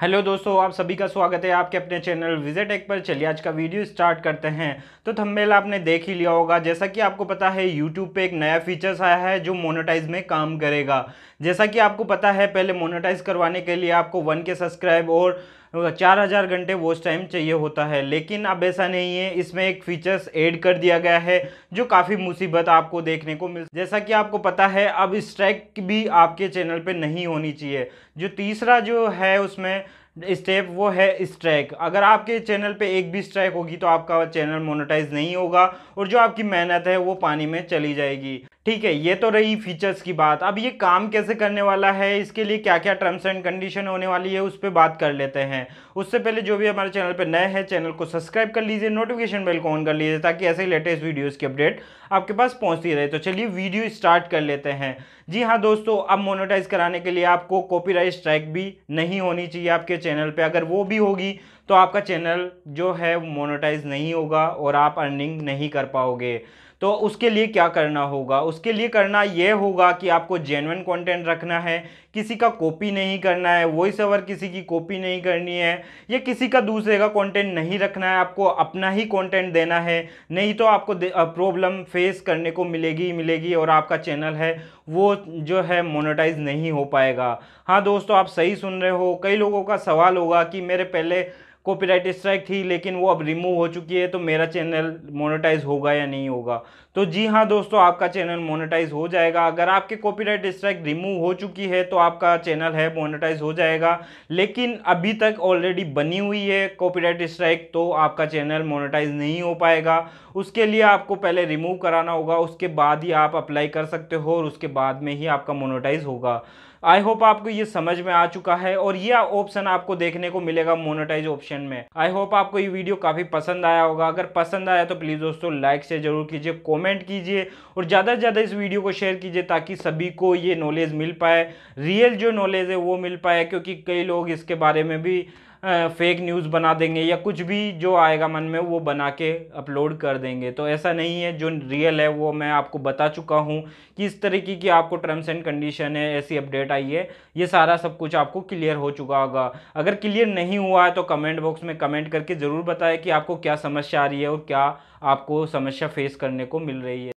hello दोस्तों आप सभी का स्वागत है आपके अपने चैनल विजिट एक पर चलिए आज का वीडियो स्टार्ट करते हैं तो थंबनेल आपने देख ही लिया होगा जैसा कि आपको पता है यूट्यूब पे एक नया फीचर्स आया है जो मोनेटाइज में काम करेगा जैसा कि आपको पता है पहले मोनेटाइज करवाने के लिए आपको वन के सब्सक्राइब और चार हज़ार घंटे वॉच टाइम चाहिए होता है लेकिन अब ऐसा नहीं है इसमें एक फीचर्स ऐड कर दिया गया है जो काफ़ी मुसीबत आपको देखने को मिल जैसा कि आपको पता है अब स्ट्राइक भी आपके चैनल पर नहीं होनी चाहिए जो तीसरा जो है उसमें स्टेप वो है स्ट्राइक अगर आपके चैनल पे एक भी स्ट्राइक होगी तो आपका चैनल मोनेटाइज नहीं होगा और जो आपकी मेहनत है वो पानी में चली जाएगी ठीक है ये तो रही फीचर्स की बात अब ये काम कैसे करने वाला है इसके लिए क्या क्या टर्म्स एंड कंडीशन होने वाली है उस पर बात कर लेते हैं उससे पहले जो भी हमारे चैनल पर नए हैं चैनल को सब्सक्राइब कर लीजिए नोटिफिकेशन बेल को ऑन कर लीजिए ताकि ऐसे ही लेटेस्ट वीडियोज़ की अपडेट आपके पास पहुँचती रहे तो चलिए वीडियो स्टार्ट कर लेते हैं जी हाँ दोस्तों अब मोनोटाइज कराने के लिए आपको कॉपी स्ट्राइक भी नहीं होनी चाहिए आपके चैनल पे अगर वो भी होगी तो आपका चैनल जो है मोनेटाइज नहीं होगा और आप अर्निंग नहीं कर पाओगे तो उसके लिए क्या करना होगा उसके लिए करना यह होगा कि आपको जेनवन कंटेंट रखना है किसी का कॉपी नहीं करना है वॉइस ओवर किसी की कॉपी नहीं करनी है या किसी का दूसरे का कंटेंट नहीं रखना है आपको अपना ही कंटेंट देना है नहीं तो आपको प्रॉब्लम फेस करने को मिलेगी मिलेगी और आपका चैनल है वो जो है मोनेटाइज नहीं हो पाएगा हाँ दोस्तों आप सही सुन रहे हो कई लोगों का सवाल सवाल होगा कि मेरे पहले कॉपीराइट स्ट्राइक थी लेकिन वो अब रिमूव हो चुकी है तो मेरा चैनल मोनेटाइज होगा या नहीं होगा तो जी हाँ दोस्तों आपका चैनल मोनेटाइज हो जाएगा अगर आपके कॉपीराइट स्ट्राइक रिमूव हो चुकी है तो आपका चैनल है मोनेटाइज हो जाएगा लेकिन अभी तक ऑलरेडी बनी हुई है कॉपीराइट स्ट्राइक तो आपका चैनल मोनेटाइज नहीं हो पाएगा उसके लिए आपको पहले रिमूव कराना होगा उसके बाद ही आप अप्लाई कर सकते हो और उसके बाद में ही आपका मोनेटाइज होगा आई होप आपको ये समझ में आ चुका है और ये ऑप्शन आपको देखने को मिलेगा मोनेटाइज ऑप्शन में आई होप आपको ये वीडियो काफ़ी पसंद आया होगा अगर पसंद आया तो प्लीज़ दोस्तों लाइक से जरूर कीजिए कॉमेंट कीजिए और ज़्यादा से ज़्यादा इस वीडियो को शेयर कीजिए ताकि सभी को ये नॉलेज मिल पाए रियल जो नॉलेज है वो मिल पाए क्योंकि कई लोग इसके बारे में भी फेक न्यूज़ बना देंगे या कुछ भी जो आएगा मन में वो बना के अपलोड कर देंगे तो ऐसा नहीं है जो रियल है वो मैं आपको बता चुका हूँ कि इस तरीके की आपको टर्म्स एंड कंडीशन है ऐसी अपडेट आई है ये सारा सब कुछ आपको क्लियर हो चुका होगा अगर क्लियर नहीं हुआ है तो कमेंट बॉक्स में कमेंट करके ज़रूर बताएं कि आपको क्या समस्या आ रही है और क्या आपको समस्या फेस करने को मिल रही है